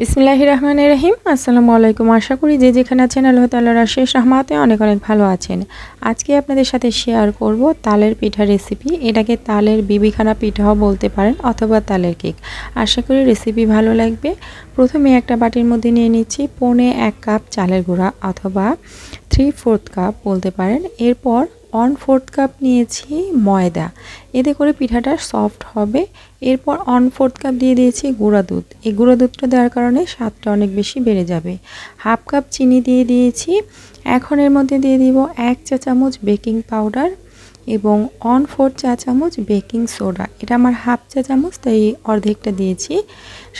বিসমুল্লাহ রহমান রহিম আসসালামু আলাইকুম আশা করি যে যেখানে আছেন আল্লাহ তাল্লাহ শেষ রহমাতে অনেক অনেক ভালো আছেন আজকে আপনাদের সাথে শেয়ার করব তালের পিঠা রেসিপি এটাকে তালের বিবিখানা পিঠাও বলতে পারেন অথবা তালের কেক আশা করি রেসিপি ভালো লাগবে প্রথমে একটা বাটির মধ্যে নিয়ে নিচ্ছি পৌনে এক কাপ চালের গুঁড়া অথবা থ্রি ফোর্থ কাপ বলতে পারেন এরপর অন ফোর্থ কাপ নিয়েছি ময়দা এতে করে পিঠাটা সফট হবে এরপর অন ফোর্থ কাপ দিয়ে দিয়েছি গুঁড়া দুধ এই গুঁড়া দুধটা দেওয়ার কারণে স্বাদটা অনেক বেশি বেড়ে যাবে হাফ কাপ চিনি দিয়ে দিয়েছি এখন এর মধ্যে দিয়ে দিব এক চা চামচ বেকিং পাউডার এবং অন ফোর্থ চা চামচ বেকিং সোডা এটা আমার হাফ চা চামচ তাই অর্ধেকটা দিয়েছি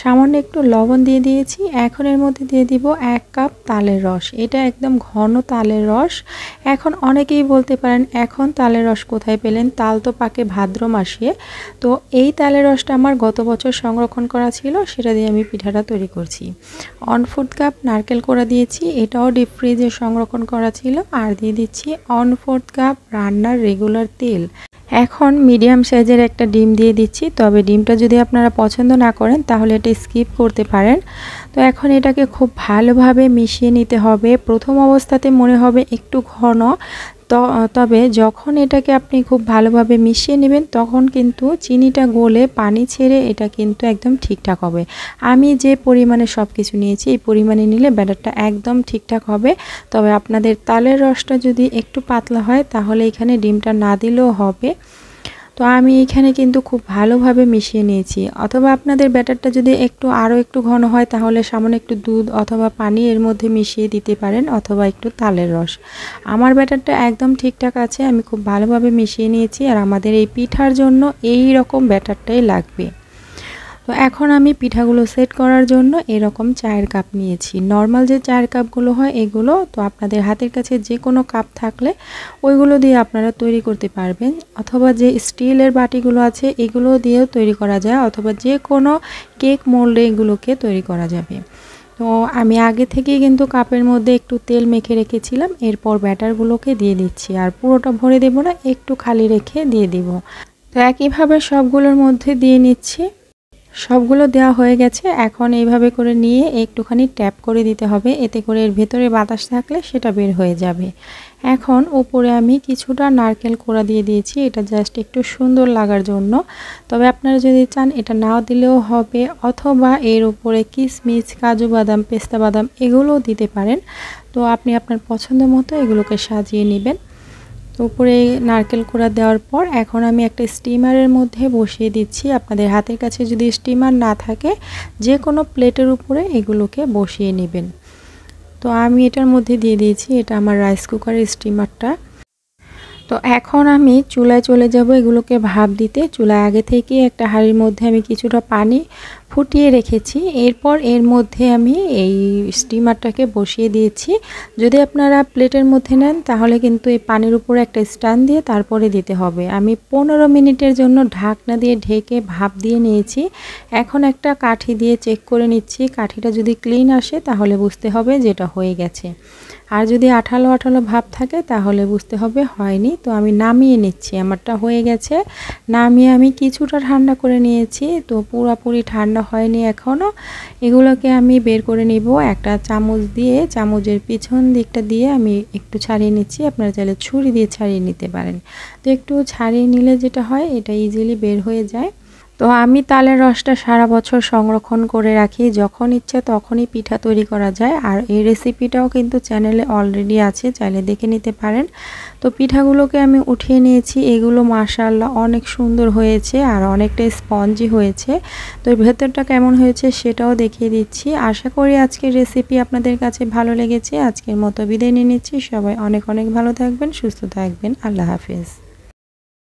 সামান্য একটু লবণ দিয়ে দিয়েছি এখন এর মধ্যে দিয়ে দিব এক কাপ তালের রস এটা একদম ঘন তালের রস এখন অনেকেই বলতে পারেন এখন তালের রস কোথায় পেলেন তাল তো পাকে ভাদ্র মাসে তো এই তালের রসটা আমার গত বছর সংরক্ষণ করা ছিল সেটা দিয়ে আমি পিঠাটা তৈরি করছি অন ফোর্থ কাপ নারকেল করে দিয়েছি এটাও ডিপ ফ্রিজে সংরক্ষণ করা ছিল আর দিয়ে দিচ্ছি অন ফোর্থ কাপ রান্নার রেগুলার তেল এখন মিডিয়াম সাইজের একটা ডিম দিয়ে দিচ্ছি তবে ডিমটা যদি আপনারা পছন্দ না করেন তাহলে এটা স্কিপ করতে পারেন তো এখন এটাকে খুব ভালোভাবে মিশিয়ে নিতে হবে প্রথম অবস্থাতে মনে হবে একটু ঘন তবে যখন এটাকে আপনি খুব ভালোভাবে মিশিয়ে নেবেন তখন কিন্তু চিনিটা গলে পানি ছেড়ে এটা কিন্তু একদম ঠিকঠাক হবে আমি যে পরিমাণে সব কিছু নিয়েছি এই পরিমাণে নিলে ব্যাটারটা একদম ঠিকঠাক হবে তবে আপনাদের তালের রসটা যদি একটু পাতলা হয় তাহলে এখানে ডিমটা না দিলেও হবে তো আমি এখানে কিন্তু খুব ভালোভাবে মিশিয়ে নিয়েছি অথবা আপনাদের ব্যাটারটা যদি একটু আরও একটু ঘন হয় তাহলে সামান্য একটু দুধ অথবা পানি এর মধ্যে মিশিয়ে দিতে পারেন অথবা একটু তালের রস আমার ব্যাটারটা একদম ঠিকঠাক আছে আমি খুব ভালোভাবে মিশিয়ে নিয়েছি আর আমাদের এই পিঠার জন্য এই রকম ব্যাটারটাই লাগবে তো এখন আমি পিঠাগুলো সেট করার জন্য এরকম চায়ের কাপ নিয়েছি নর্মাল যে চায়ের কাপগুলো হয় এগুলো তো আপনাদের হাতের কাছে যে কোনো কাপ থাকলে ওইগুলো দিয়ে আপনারা তৈরি করতে পারবেন অথবা যে স্টিলের বাটিগুলো আছে এগুলো দিয়েও তৈরি করা যায় অথবা যে কোনো কেক মোল্ডে এগুলোকে তৈরি করা যাবে তো আমি আগে থেকেই কিন্তু কাপের মধ্যে একটু তেল মেখে রেখেছিলাম এরপর ব্যাটারগুলোকে দিয়ে দিচ্ছি আর পুরোটা ভরে দেবো না একটু খালি রেখে দিয়ে দিব তো একইভাবে সবগুলোর মধ্যে দিয়ে নিচ্ছি সবগুলো দেওয়া হয়ে গেছে এখন এইভাবে করে নিয়ে একটুখানি ট্যাপ করে দিতে হবে এতে করে এর ভেতরে বাতাস থাকলে সেটা বের হয়ে যাবে এখন ওপরে আমি কিছুটা নারকেল কোড়া দিয়ে দিয়েছি এটা জাস্ট একটু সুন্দর লাগার জন্য তবে আপনারা যদি চান এটা নাও দিলেও হবে অথবা এর উপরে কিশমিশ কাজু বাদাম পেস্তা বাদাম এগুলোও দিতে পারেন তো আপনি আপনার পছন্দ মতো এগুলোকে সাজিয়ে নেবেন তো উপরে নারকেল কোড়া দেওয়ার পর এখন আমি একটা স্টিমারের মধ্যে বসিয়ে দিচ্ছি আপনাদের হাতের কাছে যদি স্টিমার না থাকে যে কোনো প্লেটের উপরে এগুলোকে বসিয়ে নেবেন তো আমি এটার মধ্যে দিয়ে দিয়েছি এটা আমার রাইস কুকারের স্টিমারটা তো এখন আমি চুলায় চলে যাব এগুলোকে ভাপ দিতে চুলায় আগে থেকে একটা হাঁড়ির মধ্যে আমি কিছুটা পানি ফুটিয়ে রেখেছি এরপর এর মধ্যে আমি এই স্টিমারটাকে বসিয়ে দিয়েছি যদি আপনারা প্লেটের মধ্যে নেন তাহলে কিন্তু এই পানির উপরে একটা স্ট্যান্ড দিয়ে তারপরে দিতে হবে আমি পনেরো মিনিটের জন্য ঢাকনা দিয়ে ঢেকে ভাপ দিয়ে নিয়েছি এখন একটা কাঠি দিয়ে চেক করে নিচ্ছি কাঠিটা যদি ক্লিন আসে তাহলে বুঝতে হবে যেটা হয়ে গেছে আর যদি আঠালো আঠালো ভাব থাকে তাহলে বুঝতে হবে হয়নি তো আমি নামিয়ে নিচ্ছি আমারটা হয়ে গেছে নামিয়ে আমি কিছুটা ঠান্ডা করে নিয়েছি তো পুরাপুরি ঠান্ডা হয়নি এখনও এগুলোকে আমি বের করে নিব একটা চামচ দিয়ে চামচের পিছন দিকটা দিয়ে আমি একটু ছাড়িয়ে নিচ্ছি আপনারা চাইলে ছুরি দিয়ে ছাড়িয়ে নিতে পারেন তো একটু ছাড়িয়ে নিলে যেটা হয় এটা ইজিলি বের হয়ে যায় তো আমি তালের রসটা সারা বছর সংরক্ষণ করে রাখি যখন ইচ্ছে তখনই পিঠা তৈরি করা যায় আর এই রেসিপিটাও কিন্তু চ্যানেলে অলরেডি আছে চাইলে দেখে নিতে পারেন তো পিঠাগুলোকে আমি উঠিয়ে নিয়েছি এগুলো মাশাল্লাহ অনেক সুন্দর হয়েছে আর অনেকটা স্পঞ্জি হয়েছে তো ভেতরটা কেমন হয়েছে সেটাও দেখিয়ে দিচ্ছি আশা করি আজকের রেসিপি আপনাদের কাছে ভালো লেগেছে আজকের মতো বিদায় নিয়ে নিচ্ছি সবাই অনেক অনেক ভালো থাকবেন সুস্থ থাকবেন আল্লাহ হাফিজ